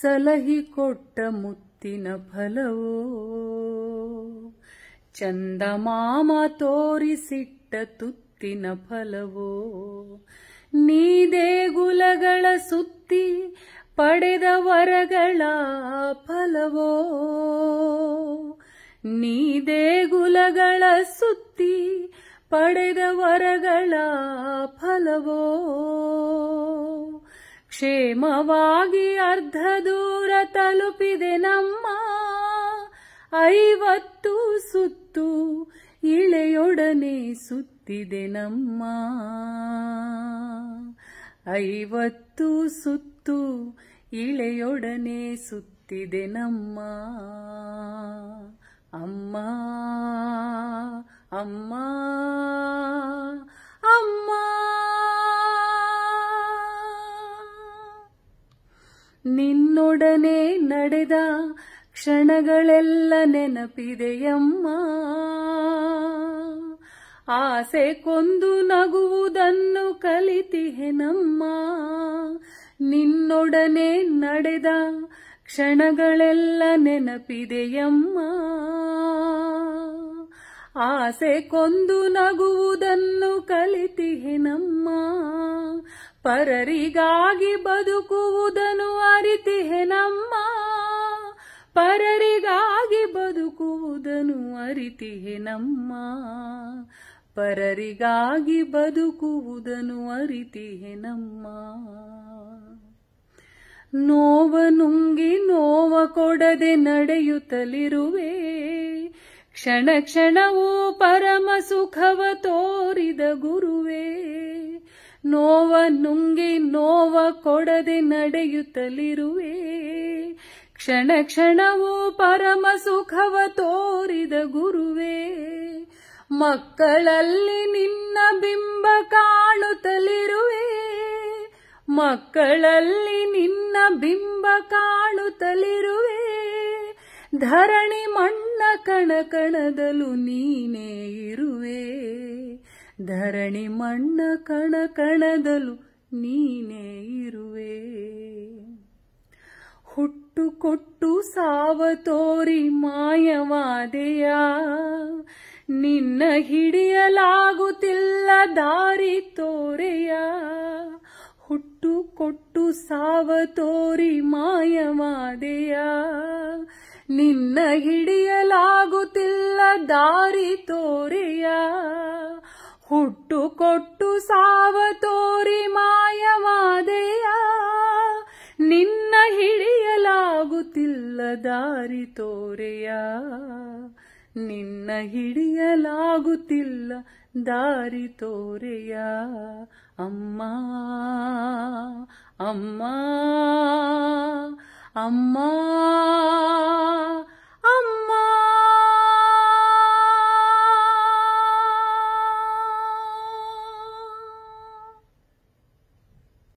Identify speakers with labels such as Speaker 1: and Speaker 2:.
Speaker 1: ಸಲಹಿ ಕೊಟ್ಟ ಮುತ್ತಿನ ಫಲವೋ ಚಂದಮಾಮ ತೋರಿಸಿಟ್ಟ ತುತ್ತಿನ ಫಲವೋ ದೇಗುಲಗಳ ಸುತ್ತಿ ಪಡೆದ ವರಗಳ ಫಲವೋ ದೇಗುಲಗಳ ಸುತ್ತಿ ಪಡೆದ ವರಗಳ ಫಲವೋ ಕ್ಷೇಮವಾಗಿ ಅರ್ಧ ದೂರ ತಲುಪಿದೆ ನಮ್ಮ ಐವತ್ತು ಸುತ್ತು ಇಳೆಯೊಡನೆ ಸುತ್ತಿದೆ ನಮ್ಮ ಐವತ್ತು ಸುತ್ತು ಇಳೆಯೊಡನೆ ಸುತ್ತಿದೆ
Speaker 2: ನಮ್ಮ ಅಮ್ಮ ಅಮ್ಮ
Speaker 1: ನಿನ್ನೊಡನೆ ನಡೆದ ಕ್ಷಣಗಳೆಲ್ಲ ನೆನಪಿದೆಯಮ್ಮ ಆಸೆ ಕೊಂದು ನಗುವುದನ್ನು ಕಲಿತಿಹೆನಮ್ಮ ನಿನ್ನೊಡನೆ ನಡೆದ ಕ್ಷಣಗಳೆಲ್ಲ ನೆನಪಿದೆಯಮ್ಮ ಆಸೆ ಕೊಂದು ನಗುವುದನ್ನು ಕಲಿತಿಹೆನಮ್ಮ ಪರರಿಗಾಗಿ ಬದುಕುವುದನ್ನು ಅರಿತಿಹೆ ನಮ್ಮ ಪರರಿಗಾಗಿ ಬದುಕುವುದನ್ನು ಅರಿತಿಹೆ ನಮ್ಮ ಪರರಿಗಾಗಿ ಬದುಕುವುದನ್ನು ಅರಿತಿಹೆ ನಮ್ಮ ನೋವ ನುಂಗಿ ನೋವ ಕೊಡದೆ ನಡೆಯುತ್ತಲಿರುವೆ ಕ್ಷಣ ಕ್ಷಣವೂ ಪರಮ ಸುಖವ ತೋರಿದ ಗುರುವೇ ನೋವ ನುಂಗಿ ನೋವ ಕೊಡದೆ ನಡೆಯುತ್ತಲಿರುವೆ ಕ್ಷಣ ಕ್ಷಣವೂ ಪರಮ ಸುಖವ ತೋರಿದ ಗುರುವೇ ಮಕ್ಕಳಲ್ಲಿ ನಿನ್ನ ಬಿಂಬ ಕಾಣುತ್ತಲಿರುವೆ ಮಕ್ಕಳಲ್ಲಿ ನಿನ್ನ ಬಿಂಬ ಕಾಣುತ್ತಲಿರುವೆ ಧರಣಿ ಮಣ್ಣ ಕಣದಲು ನೀನೇ ಇರುವೆ ಧರಣಿ ಮಣ್ಣ ಕಣ ಕಣದಲು ನೀನೇ ಇರುವೆ ಹುಟ್ಟು ಕೊಟ್ಟು ಸಾವ ತೋರಿ ಮಾಯವಾದೆಯ ನಿನ್ನ ಹಿಡಿಯಲಾಗುತ್ತಿಲ್ಲ ದಾರಿ ತೋರೆಯ ಹುಟ್ಟು ಕೊಟ್ಟು ಸಾವ ತೋರಿ ಮಾಯವಾದೆಯ ನಿನ್ನ ಹಿಡಿಯಲಾಗುತ್ತಿಲ್ಲ ದಾರಿ ತೋರೆಯ ಮುಟ್ಟು ಕೊಟ್ಟು ಸಾವ ತೋರಿ ಮಾಯವಾದೆಯ ನಿನ್ನ ಹಿಡಿಯಲಾಗುತ್ತಿಲ್ಲ ದಾರಿ ತೋರೆಯ ನಿನ್ನ ಹಿಡಿಯಲಾಗುತ್ತಿಲ್ಲ ದಾರಿ ತೋರೆಯ ಅಮ್ಮ
Speaker 2: ಅಮ್ಮ ಅಮ್ಮ